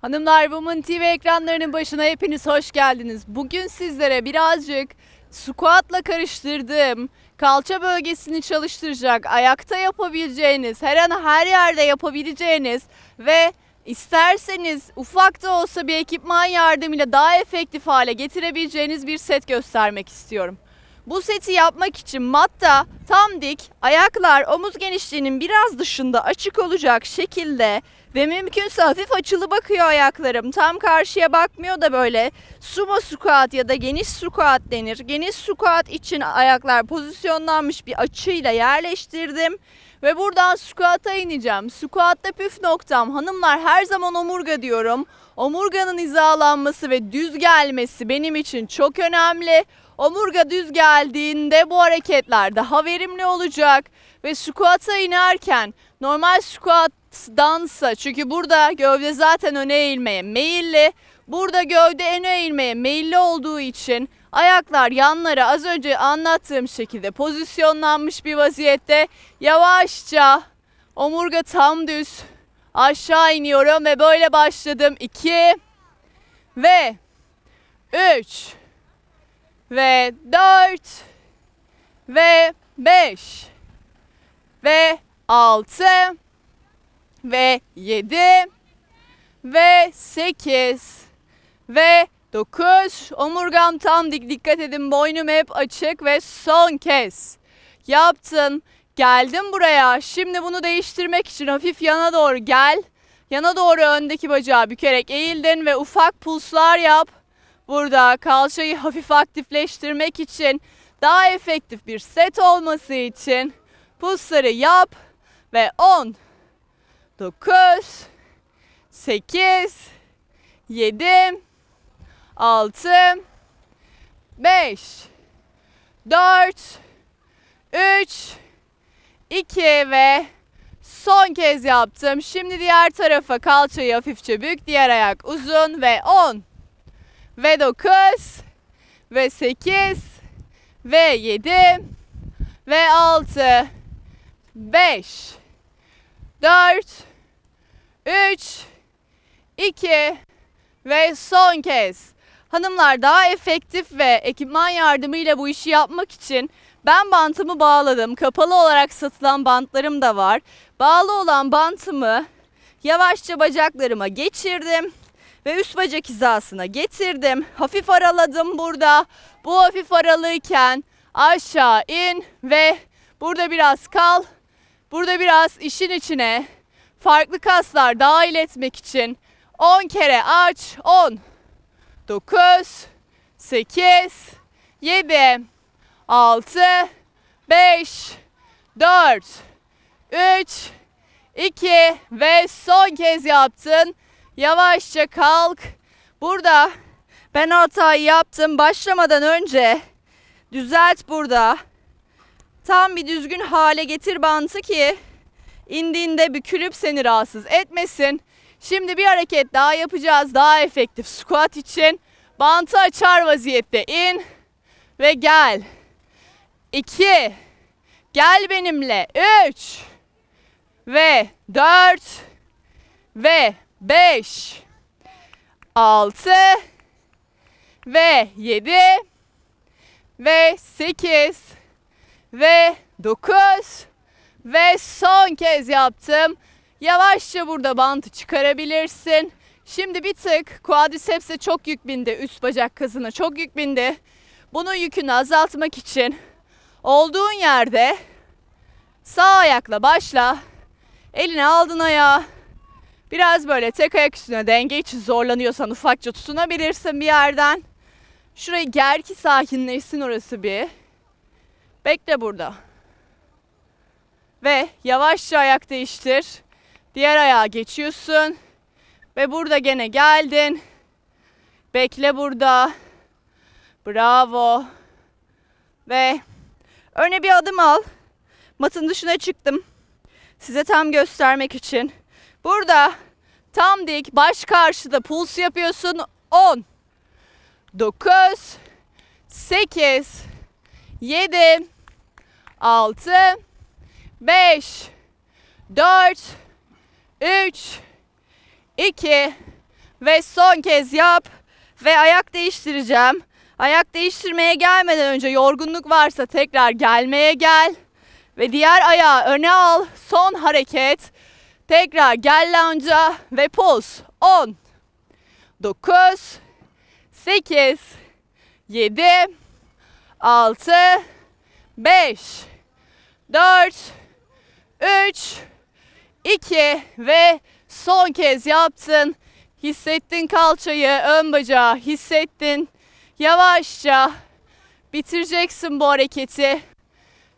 Hanımlar Woman TV ekranlarının başına hepiniz hoş geldiniz. Bugün sizlere birazcık squatla karıştırdığım kalça bölgesini çalıştıracak, ayakta yapabileceğiniz, her an her yerde yapabileceğiniz ve isterseniz ufak da olsa bir ekipman yardımıyla daha efektif hale getirebileceğiniz bir set göstermek istiyorum. Bu seti yapmak için matta Tam dik, ayaklar omuz genişliğinin biraz dışında açık olacak şekilde ve mümkünse hafif açılı bakıyor ayaklarım. Tam karşıya bakmıyor da böyle sumo squat ya da geniş squat denir. Geniş squat için ayaklar pozisyonlanmış bir açıyla yerleştirdim. Ve buradan squat'a ineceğim. Squat'ta püf noktam hanımlar her zaman omurga diyorum. Omurganın hizalanması ve düz gelmesi benim için çok önemli. Omurga düz geldiğinde bu hareketler daha verimli olacak. Ve squat'a inerken normal squat'dansa çünkü burada gövde zaten öne eğilmeye meyilli. Burada gövde öne eğilmeye meyilli olduğu için Ayaklar yanlara az önce anlattığım şekilde pozisyonlanmış bir vaziyette yavaşça omurga tam düz aşağı iniyorum ve böyle başladım. 2 ve 3 ve dört ve beş ve altı ve yedi ve sekiz ve dokuz. Omurgam tam dik dikkat edin boynum hep açık ve son kez yaptın. Geldim buraya. Şimdi bunu değiştirmek için hafif yana doğru gel. Yana doğru öndeki bacağı bükerek eğildin ve ufak pulslar yap. Burada kalçayı hafif aktifleştirmek için daha efektif bir set olması için pusları yap ve 10 9 8 7 6 5 4 3 2 ve son kez yaptım. Şimdi diğer tarafa kalçayı hafifçe bük, diğer ayak uzun ve 10 ve 9 ve 8 ve 7 ve 6 5 4 3 2 ve son kez. Hanımlar daha efektif ve ekipman yardımıyla bu işi yapmak için ben bantımı bağladım. Kapalı olarak satılan bantlarım da var. Bağlı olan bantımı yavaşça bacaklarıma geçirdim ve üst bacak hizasına getirdim. Hafif araladım burada. Bu hafif aralıyken aşağı in ve burada biraz kal. Burada biraz işin içine farklı kaslar dahil etmek için 10 kere aç. 10 9 8 7 6 5 4 3 2 ve son kez yaptın. Yavaşça kalk. Burada ben hatayı yaptım. Başlamadan önce düzelt burada. Tam bir düzgün hale getir bantı ki indiğinde bükülüp seni rahatsız etmesin. Şimdi bir hareket daha yapacağız. Daha efektif squat için. Bantı açar vaziyette in ve gel. 2 Gel benimle. 3 ve 4 ve 5 6 ve 7 ve 8 ve 9 ve son kez yaptım. Yavaşça burada bantı çıkarabilirsin. Şimdi bir tık quadriceps'e çok yük bindi. Üst bacak kasına çok yük bindi. Bunun yükünü azaltmak için olduğun yerde sağ ayakla başla. Elini aldın ayağa. Biraz böyle tek ayak üstüne denge için zorlanıyorsan ufakça tutunabilirsin bir yerden. Şurayı ger ki sakinleşsin orası bir. Bekle burada. Ve yavaşça ayak değiştir. Diğer ayağa geçiyorsun. Ve burada gene geldin. Bekle burada. Bravo. Ve öne bir adım al. Matın dışına çıktım. Size tam göstermek için. Burada tam dik baş karşıda puls yapıyorsun. 10 9 8 7 6 5 4 3 2 ve son kez yap ve ayak değiştireceğim. Ayak değiştirmeye gelmeden önce yorgunluk varsa tekrar gelmeye gel ve diğer ayağı öne al. Son hareket. Tekrar gel lounge'a ve pulse. 10, 9, 8, 7, 6, 5, 4, 3, 2 ve son kez yaptın. Hissettin kalçayı, ön bacağı hissettin. Yavaşça bitireceksin bu hareketi.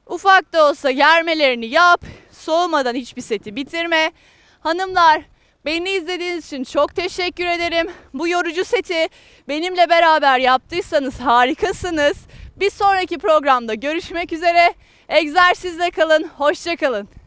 Ufak da olsa germelerini yap soğumadan hiçbir seti bitirme. Hanımlar beni izlediğiniz için çok teşekkür ederim. Bu yorucu seti benimle beraber yaptıysanız harikasınız. Bir sonraki programda görüşmek üzere. Egzersizle kalın, hoşçakalın.